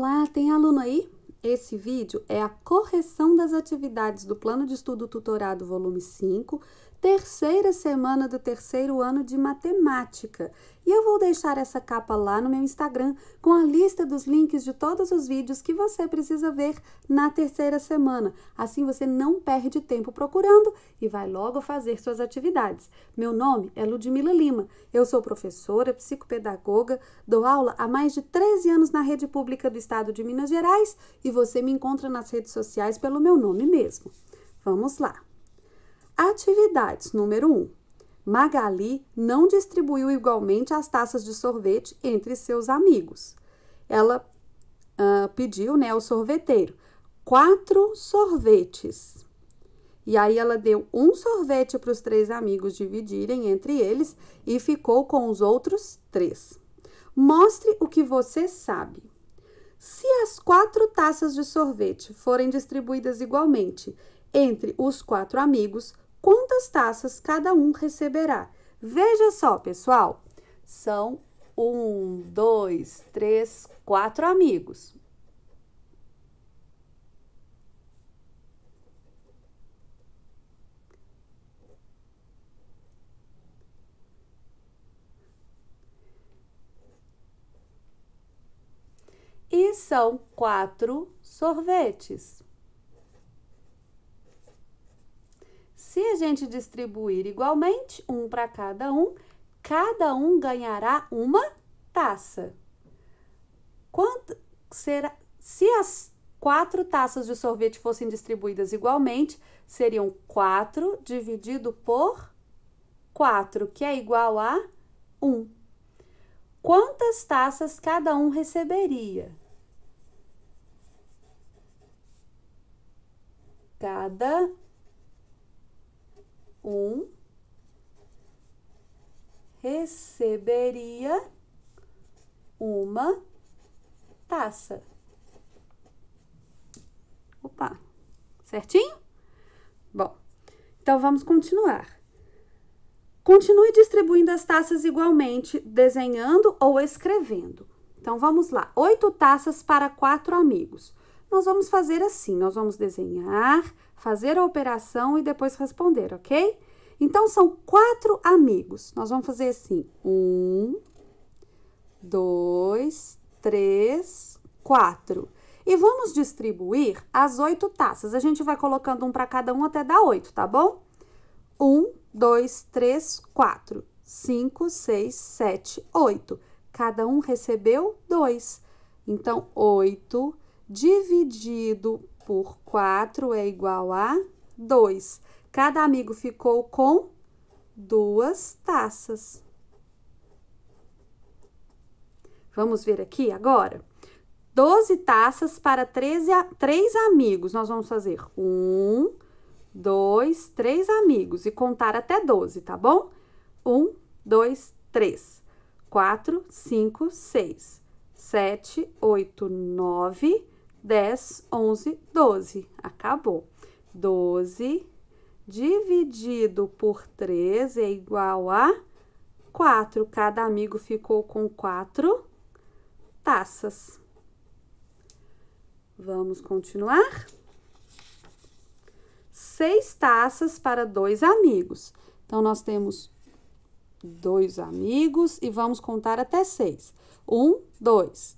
Olá, tem aluno aí? Esse vídeo é a correção das atividades do Plano de Estudo Tutorado, volume 5, terceira semana do terceiro ano de matemática. E eu vou deixar essa capa lá no meu Instagram com a lista dos links de todos os vídeos que você precisa ver na terceira semana. Assim você não perde tempo procurando e vai logo fazer suas atividades. Meu nome é Ludmila Lima. Eu sou professora, psicopedagoga, dou aula há mais de 13 anos na rede pública do estado de Minas Gerais e você me encontra nas redes sociais pelo meu nome mesmo. Vamos lá. Atividades número 1. Um, Magali não distribuiu igualmente as taças de sorvete entre seus amigos. Ela uh, pediu né, ao sorveteiro quatro sorvetes. E aí ela deu um sorvete para os três amigos dividirem entre eles e ficou com os outros três. Mostre o que você sabe. Se as quatro taças de sorvete forem distribuídas igualmente entre os quatro amigos, quantas taças cada um receberá. Veja só, pessoal, são um, dois, três, quatro amigos. E são quatro sorvetes. Se a gente distribuir igualmente, um para cada um, cada um ganhará uma taça. Quanto será? Se as quatro taças de sorvete fossem distribuídas igualmente, seriam 4 dividido por 4, que é igual a 1. Quantas taças cada um receberia? Cada um receberia uma taça. Opa, certinho? Bom, então vamos continuar. Continue distribuindo as taças igualmente, desenhando ou escrevendo. Então vamos lá: oito taças para quatro amigos. Nós vamos fazer assim: nós vamos desenhar fazer a operação e depois responder, ok? Então são quatro amigos. Nós vamos fazer assim: um, dois, três, quatro. E vamos distribuir as oito taças. A gente vai colocando um para cada um até dar oito, tá bom? Um, dois, três, quatro, cinco, seis, sete, oito. Cada um recebeu dois. Então, oito dividido por 4 é igual a 2. Cada amigo ficou com duas taças. Vamos ver aqui agora. 12 taças para 13, 3 amigos. Nós vamos fazer 1, 2, 3 amigos e contar até 12, tá bom? 1, 2, 3, 4, 5, 6, 7, 8, 9, 10. 10, 11, 12. Acabou. 12 dividido por 3 é igual a 4. Cada amigo ficou com 4 taças. Vamos continuar? 6 taças para dois amigos. Então, nós temos dois amigos e vamos contar até seis. Um, dois,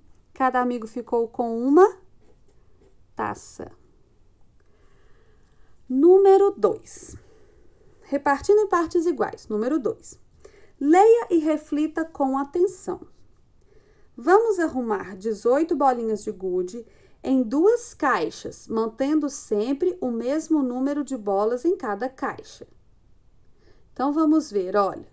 Cada amigo ficou com uma taça. Número 2. Repartindo em partes iguais. Número 2. Leia e reflita com atenção. Vamos arrumar 18 bolinhas de gude em duas caixas, mantendo sempre o mesmo número de bolas em cada caixa. Então vamos ver, olha.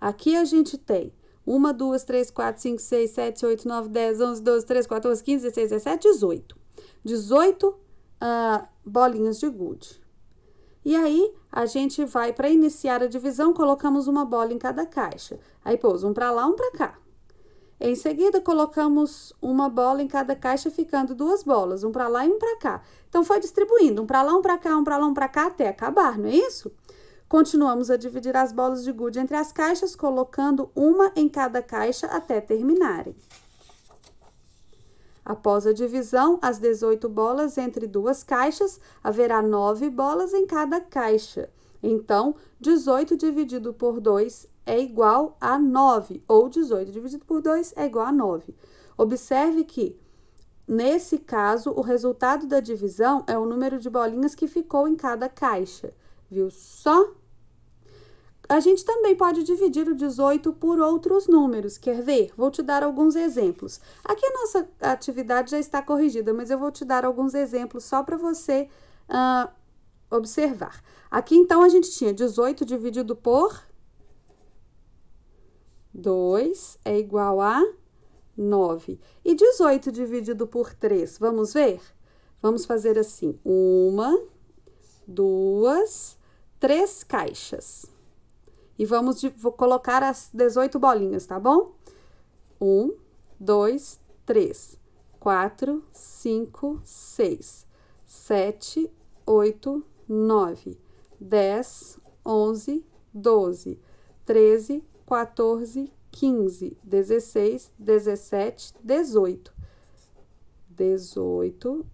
Aqui a gente tem 1, 2, 3, 4, 5, 6, 7, 8, 9, 10, 11, 12, 13, 14, 15, 16, 17, 18. 18 uh, bolinhas de gude. E aí, a gente vai para iniciar a divisão, colocamos uma bola em cada caixa. Aí pôs um para lá, um para cá. Em seguida, colocamos uma bola em cada caixa, ficando duas bolas, um para lá e um para cá. Então foi distribuindo, um para lá, um para cá, um para lá, um para cá até acabar, não é isso? Continuamos a dividir as bolas de gude entre as caixas, colocando uma em cada caixa até terminarem. Após a divisão, as 18 bolas entre duas caixas, haverá 9 bolas em cada caixa. Então, 18 dividido por 2 é igual a 9, ou 18 dividido por 2 é igual a 9. Observe que, nesse caso, o resultado da divisão é o número de bolinhas que ficou em cada caixa. Viu só? A gente também pode dividir o 18 por outros números. Quer ver? Vou te dar alguns exemplos. Aqui a nossa atividade já está corrigida, mas eu vou te dar alguns exemplos só para você uh, observar. Aqui então a gente tinha 18 dividido por 2 é igual a 9. E 18 dividido por 3, vamos ver? Vamos fazer assim: uma duas, três caixas. E vamos de, colocar as 18 bolinhas, tá bom? Um, dois, três, quatro, cinco, seis, sete, oito, nove, dez, onze, doze, treze, quatorze, quinze, dezesseis, dezessete, dezoito. Dezoito,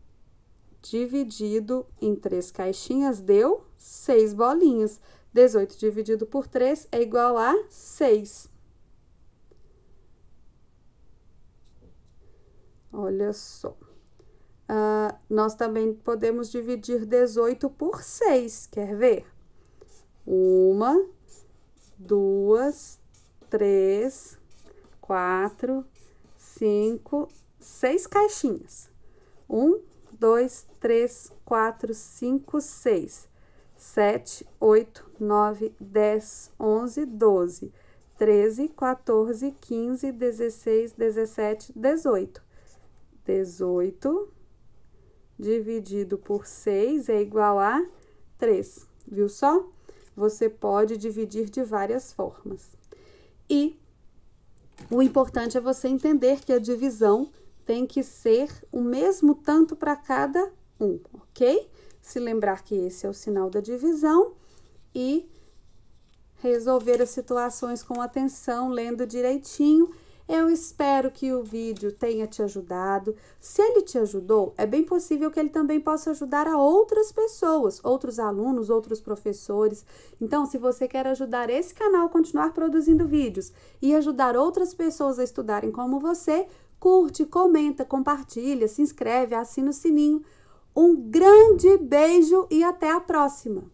dividido em três caixinhas deu seis bolinhas. 18 dividido por 3 é igual a 6. Olha só. Uh, nós também podemos dividir 18 por 6, quer ver? Uma, duas, três, quatro, cinco, seis caixinhas. Um, dois, três, quatro, cinco, seis, sete, oito, nove, dez, onze, doze, treze, quatorze, quinze, dezesseis, dezessete, dezoito. Dezoito dividido por seis é igual a três, viu só? Você pode dividir de várias formas. E o importante é você entender que a divisão tem que ser o mesmo tanto para cada um, ok? Se lembrar que esse é o sinal da divisão e resolver as situações com atenção, lendo direitinho. Eu espero que o vídeo tenha te ajudado. Se ele te ajudou, é bem possível que ele também possa ajudar a outras pessoas, outros alunos, outros professores. Então, se você quer ajudar esse canal a continuar produzindo vídeos e ajudar outras pessoas a estudarem como você, curte, comenta, compartilha, se inscreve, assina o sininho. Um grande beijo e até a próxima!